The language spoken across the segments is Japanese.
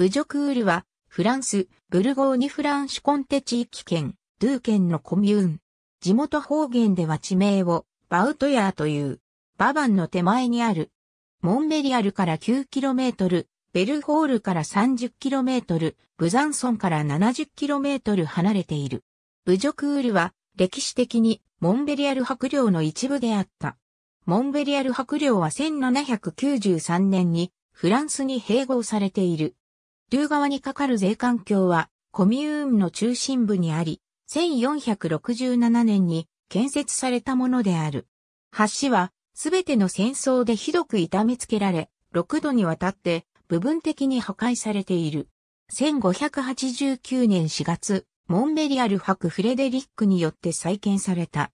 ブジョクールは、フランス、ブルゴーニュフランシュコンテ地域圏、ドゥー県のコミューン。地元方言では地名を、バウトヤーという、ババンの手前にある。モンベリアルから 9km、ベルホールから 30km、ブザンソンから 70km 離れている。ブジョクールは、歴史的に、モンベリアル白領の一部であった。モンベリアル白領は1793年に、フランスに併合されている。流ーにかかる税関橋は、コミューンの中心部にあり、1467年に建設されたものである。橋は、すべての戦争でひどく痛めつけられ、6度にわたって部分的に破壊されている。1589年4月、モンベリアル伯フレデリックによって再建された。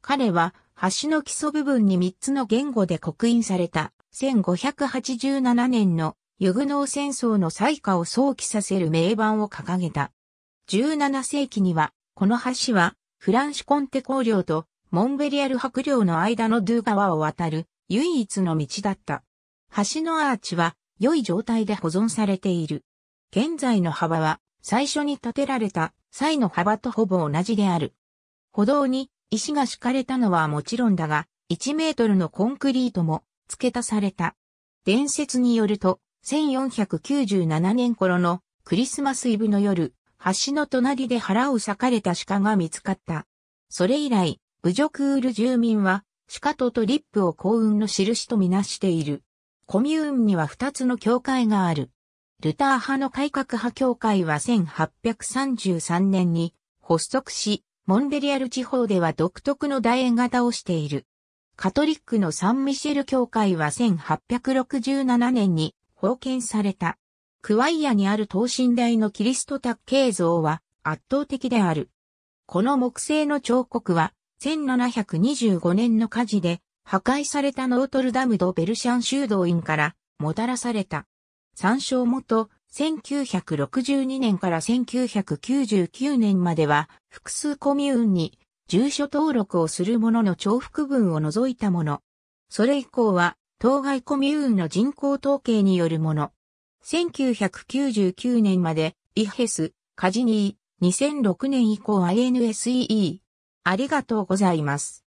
彼は、橋の基礎部分に3つの言語で刻印された、1587年のユグノー戦争の災禍を想起させる名板を掲げた。17世紀には、この橋は、フランシコンテ公領とモンベリアル白領の間のドゥ川を渡る唯一の道だった。橋のアーチは良い状態で保存されている。現在の幅は最初に建てられた際の幅とほぼ同じである。歩道に石が敷かれたのはもちろんだが、1メートルのコンクリートも付け足された。伝説によると、1497年頃のクリスマスイブの夜、橋の隣で腹を裂かれた鹿が見つかった。それ以来、侮辱ウール住民は、鹿とトリップを幸運の印とみなしている。コミューンには二つの教会がある。ルター派の改革派教会は1833年に発足し、モンベリアル地方では独特の楕円型をしている。カトリックのサンミシェル教会は1867年に封建された。クワイアにある等身大のキリスト卓形像は圧倒的である。この木製の彫刻は1725年の火事で破壊されたノートルダムド・ベルシャン修道院からもたらされた。参照元、1962年から1999年までは複数コミューンに住所登録をする者の重複分を除いたもの。それ以降は当該コミューンの人口統計によるもの。1999年まで、イヘス、カジニー、2006年以降 i n s e e ありがとうございます。